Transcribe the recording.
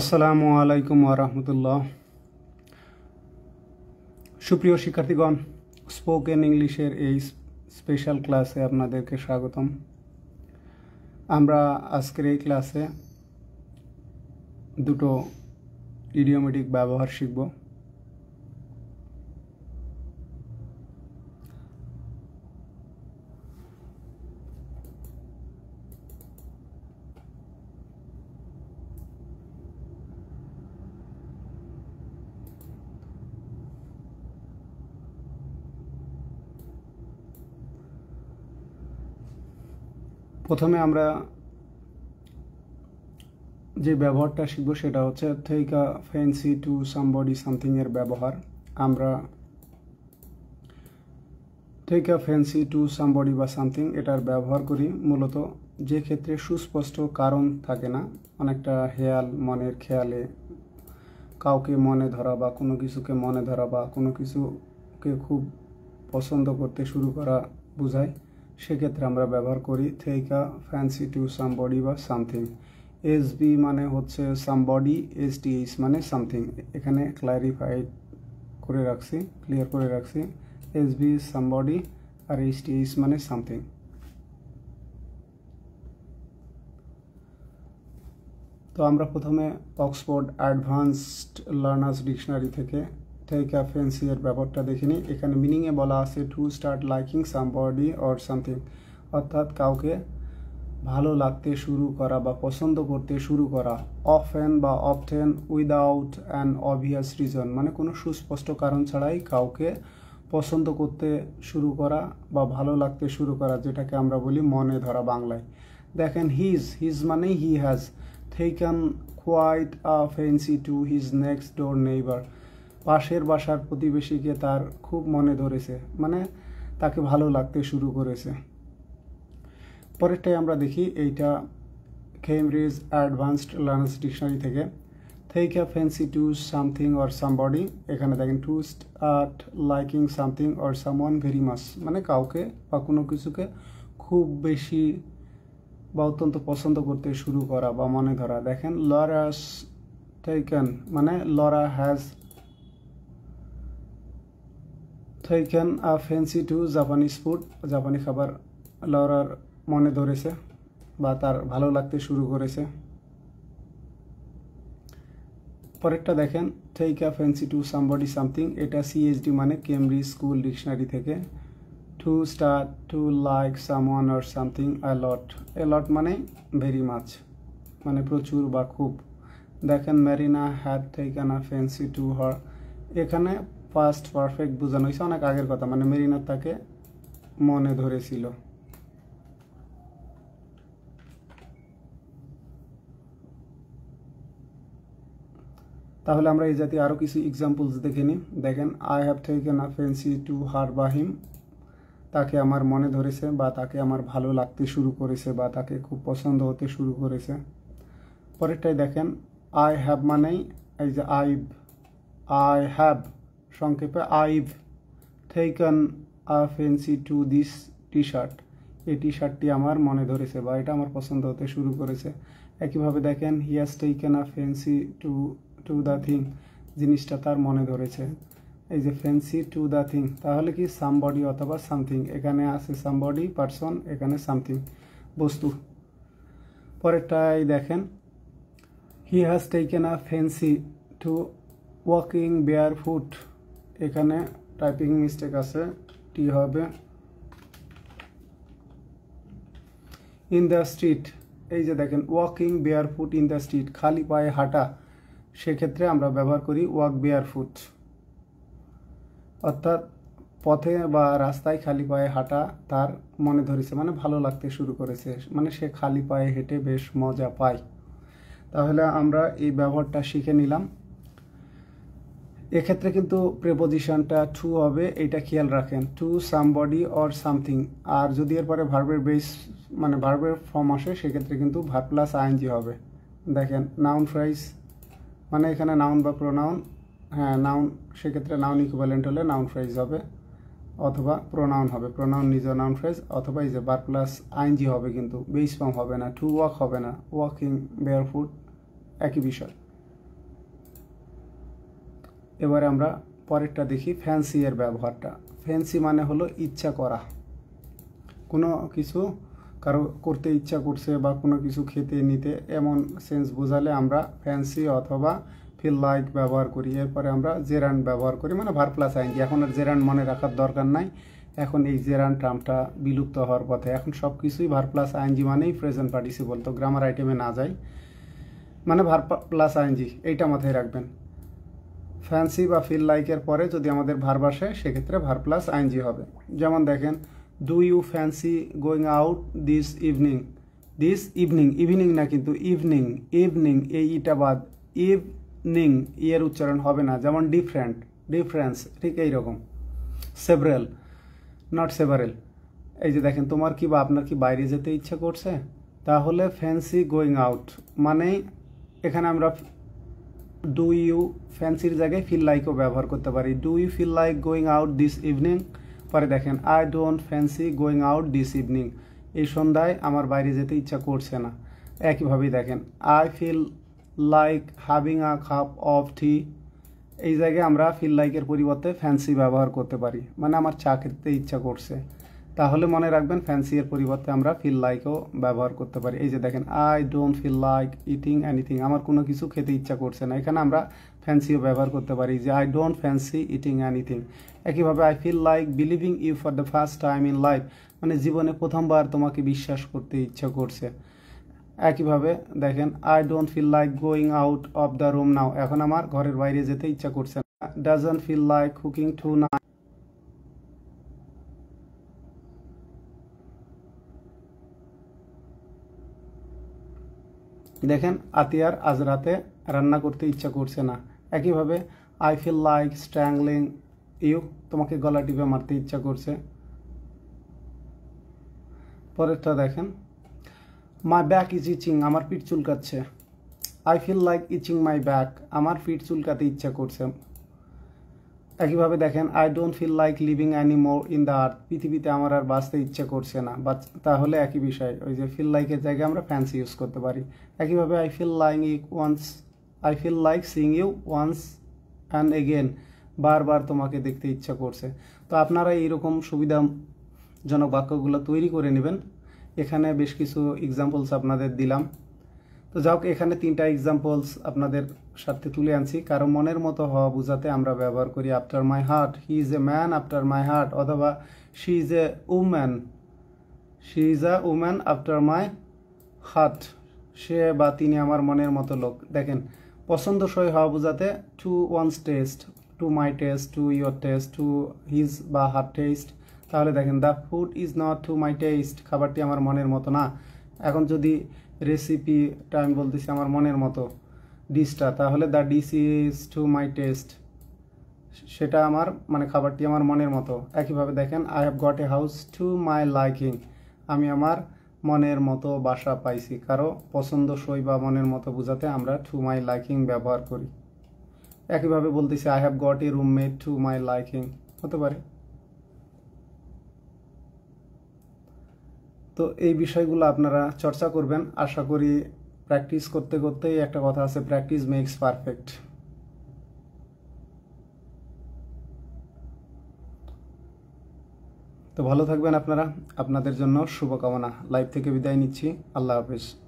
আসসালামু আলাইকুম রাহমাতুল্লাহ সুপ্রিয় শিক্ষার্থীগণ স্পোকেন ইংলিশের এই স্পেশাল ক্লাসে আপনাদেরকে স্বাগতম আমরা আজকের এই ক্লাসে দুটো ইডিওমেটিক ব্যবহার শিখব প্রথমে আমরা যে ব্যবহারটা শিখব সেটা হচ্ছে থেইকা ফ্যান্সি টু সামবডি সামথিংয়ের ব্যবহার আমরা থেইকা ফ্যান্সি টু সামবডি বা সামথিং এটার ব্যবহার করি মূলত যে ক্ষেত্রে সুস্পষ্ট কারণ থাকে না অনেকটা হেয়াল মনের খেয়ালে কাউকে মনে ধরা বা কোনো কিছুকে মনে ধরা বা কোনো কিছুকে খুব পছন্দ করতে শুরু করা বোঝায় সেক্ষেত্রে আমরা ব্যবহার করি থেইকা ফ্যান্সি টু সামবডি বা সামথিং এস বি মানে হচ্ছে সামবডি এস টি এইচ মানে সামথিং এখানে ক্লারিফাইড করে রাখছি ক্লিয়ার করে রাখছি এস বি সামবডি আর এইচ টি এইচ মানে সামথিং তো আমরা প্রথমে অক্সফোর্ড অ্যাডভান্সড লার্নার্স ডিকশনারি থেকে থেকে ফ্যান্সি এর ব্যাপারটা দেখে নিই এখানে মিনিংয়ে বলা আছে to start liking somebody or something অর্থাৎ কাউকে ভালো লাগতে শুরু করা বা পছন্দ করতে শুরু করা অফেন বা often without an obvious reason মানে কোনো সুস্পষ্ট কারণ ছাড়াই কাউকে পছন্দ করতে শুরু করা বা ভালো লাগতে শুরু করা যেটাকে আমরা বলি মনে ধরা বাংলায় দেখেন হিজ হিজ মানে he has taken quite a fancy to his next door neighbour পাশের বাসার প্রতিবেশীকে তার খুব মনে ধরেছে মানে তাকে ভালো লাগতে শুরু করেছে পরেরটাই আমরা দেখি এইটা কেমব্রিজ অ্যাডভান্সড লার্নার্স ডিকশনারি থেকে থেকে fancy to something or somebody এখানে দেখেন to start liking something or someone very much মানে কাউকে বা কোনো কিছুকে খুব বেশি বা অত্যন্ত পছন্দ করতে শুরু করা বা মনে ধরা দেখেন লরাস টেকেন মানে Laura has taken a fancy to Japanese food জাপানি খাবার লরার মনে ধরেছে বা তার ভালো লাগতে শুরু করেছে পরেরটা দেখেন take a fancy to somebody something এটা সিএইচডি মানে কেমব্রিজ স্কুল ডিকশনারি থেকে to start to like someone আর সামথিং অ্যালট অ্যালট মানে ভেরি মাছ মানে প্রচুর বা খুব দেখেন Marina had taken a fancy to her এখানে পাস্ট পারফেক্ট বোঝানো হয়েছে অনেক আগের কথা মানে মেরিনো তাকে মনে ধরেছিল তাহলে আমরা এই জাতীয় আরও কিছু এক্সাম্পলস দেখে নিই দেখেন I have taken a fancy to her বাহিম তাকে আমার মনে ধরেছে বা তাকে আমার ভালো লাগতে শুরু করেছে বা তাকে খুব পছন্দ হতে শুরু করেছে পরেরটাই দেখেন আই হ্যাভ মানেই এই যে আই আই হ্যাভ সংক্ষেপে I've taken a fancy to this T shirt এই টি শার্টটি আমার মনে ধরেছে বা এটা আমার পছন্দ হতে শুরু করেছে একইভাবে দেখেন he's taken a fancy to to the thing জিনিসটা তার মনে ধরেছে এই যে ফেন্সি টু দ্য থিং তাহলে কি সামবডি অথবা সামথিং এখানে আছে সামবডি পার্সন এখানে সামথিং বস্তু পরেরটাই দেখেন he has taken a fancy to walking barefoot এখানে টাইপিং মিস্টেক আছে টি হবে ইন দ্য স্ট্রিট এই যে দেখেন walking barefoot in the street খালি পায়ে হাঁটা সেক্ষেত্রে আমরা ব্যবহার করি ওয়াক বেয়ার ফুট অর্থাৎ পথে বা রাস্তায় খালি পায়ে হাঁটা তার মনে ধরেছে মানে ভালো লাগতে শুরু করেছে মানে সে খালি পায়ে হেঁটে বেশ মজা পায় তাহলে আমরা এই ব্যবহারটা শিখে নিলাম এক্ষেত্রে কিন্তু প্রেপোজিশনটা টু হবে এটা খেয়াল রাখেন টু সামবডি অর সামথিং আর যদি এরপরে ভার্বের বেস মানে ভার্বের ফর্ম আসে সেক্ষেত্রে কিন্তু ভার প্লাস আইনজি হবে দেখেন নাউন ফ্রাইস মানে এখানে নাউন বা প্রোনাউন হ্যাঁ নাউন সেক্ষেত্রে নাউন ইকুইভ্যালেন্ট হলে নাউন ফ্রাইজ হবে অথবা প্রোনাউন হবে প্রোনাউন নিজ নাউন ফ্রাইজ অথবা ইজ এ বার প্লাস আইনজি হবে কিন্তু বেস ফর্ম হবে না টু ওয়াক হবে না ওয়াকিং বেয়ার ফুট একই বিষয় এবারে আমরা পরেরটা দেখি ফ্যান্সি এর ব্যবহারটা ফ্যান্সি মানে হলো ইচ্ছা করা কোনো কিছু কারো করতে ইচ্ছা করছে বা কোনো কিছু খেতে নিতে এমন সেন্স বোঝালে আমরা ফ্যান্সি অথবা ফিল লাইক ব্যবহার করি এরপরে আমরা জেরান ব্যবহার করি মানে ভার প্লাস আইনজি এখন আর জেরান মনে রাখার দরকার নাই এখন এই জেরান ট্রামটা বিলুপ্ত হওয়ার পথে এখন সব কিছুই ভার প্লাস আইনজি মানেই প্রেজেন্ট পার্টিসিপল তো গ্রামার আইটেমে না যাই মানে ভার প্লাস আইনজি এইটা মাথায় রাখবেন ফ্যান্সি বা ফিল লাইকের পরে যদি আমাদের ভার বসে সেক্ষেত্রে ভার প্লাস আইনজি হবে যেমন দেখেন do you fancy going out this evening this evening evening না কিন্তু ইভিনিং ইভিনিং এই ইটা বাদ ইভনিং ইয়ের e উচ্চারণ হবে না যেমন ডিফারেন্ট ডিফারেন্স ঠিক এইরকম সেভারেল নট সেভারেল এই যে দেখেন তোমার কি বা আপনার কি বাইরে যেতে ইচ্ছে করছে তাহলে ফ্যান্সি গোয়িং আউট মানে এখানে আমরা ডু ইউ ফ্যান্সির জায়গায় ফিল লাইকও ব্যবহার করতে পারি do you feel like going out this evening পরে দেখেন I don't fancy going out this evening এই সন্ধ্যায় আমার বাইরে যেতে ইচ্ছা করছে না একইভাবেই দেখেন I feel like having a cup of tea এই জায়গায় আমরা ফিল লাইকের পরিবর্তে ফ্যান্সি ব্যবহার করতে পারি মানে আমার চা খেতে ইচ্ছা করছে তাহলে মনে রাখবেন ফ্যান্সি এর পরিবর্তে আমরা ফিল লাইকও ব্যবহার করতে পারি এই যে দেখেন I don't feel like eating anything আমার কোনো কিছু খেতে ইচ্ছা করছে না এখানে আমরা ফ্যান্সিও ব্যবহার করতে পারি যে I don't fancy eating anything একইভাবে I feel like believing you for the first time in life মানে জীবনে প্রথমবার তোমাকে বিশ্বাস করতে ইচ্ছা করছে একইভাবে দেখেন I don't feel like going out of the room now এখন আমার ঘরের বাইরে যেতে ইচ্ছা করছে না doesn't feel like cooking tonight দেখেন আতিয়ার আজ রাতে রান্না করতে ইচ্ছা করছে না একইভাবে I feel like strangling you তোমাকে গলা টিপে মারতে ইচ্ছা করছে পরেরটা দেখেন মাই ব্যাক ইজ ইচিং আমার পিঠ চুলকাচ্ছে I feel like itching my back আমার পিঠ চুলকাতে ইচ্ছা করছে একইভাবে দেখেন I don't feel like living any more in the earth পৃথিবীতে আমার আর বাঁচতে ইচ্ছে করছে না বা তাহলে একই বিষয় ওই যে ফিল লাইকের জায়গায় আমরা ফ্যান্সি ইউজ করতে পারি একইভাবে আই ফিল লাইং ইক once I feel like seeing you once and again বারবার তোমাকে দেখতে ইচ্ছা করছে তো আপনারা এইরকম সুবিধাজনক বাক্যগুলো তৈরি করে নেবেন এখানে বেশ কিছু এক্সাম্পলস আপনাদের দিলাম তো যাওক এখানে তিনটা এক্সাম্পলস আপনাদের সাথে তুলে আনছি কারো মনের মতো হওয়া বোঝাতে আমরা ব্যবহার করি after my heart he is a man after my heart অথবা she is a woman she is a woman after my heart সে বা তিনি আমার মনের মতো লোক দেখেন পছন্দসই হওয়া বোঝাতে to one's taste to my taste to your taste to his বা হার্ট টেস্ট তাহলে দেখেন the food is not to my taste খাবারটি আমার মনের মতো না এখন যদি রেসিপিটা আমি বলতেছি আমার মনের মতো ডিশটা তাহলে the dish is to my taste সেটা আমার মানে খাবারটি আমার মনের মতো একইভাবে দেখেন I have got a house to my liking আমি আমার মনের মতো বাসা পাইছি কারো সই বা মনের মতো বোঝাতে আমরা টু মাই লাইকিং ব্যবহার করি একইভাবে বলতেছি I have got a roommate to my liking হতে পারে তো এই বিষয়গুলো আপনারা চর্চা করবেন আশা করি প্র্যাকটিস করতে করতেই একটা কথা আছে প্র্যাকটিস মেক্স পারফেক্ট তো ভালো থাকবেন আপনারা আপনাদের জন্য শুভকামনা লাইভ থেকে বিদায় নিচ্ছি আল্লাহ হাফিজ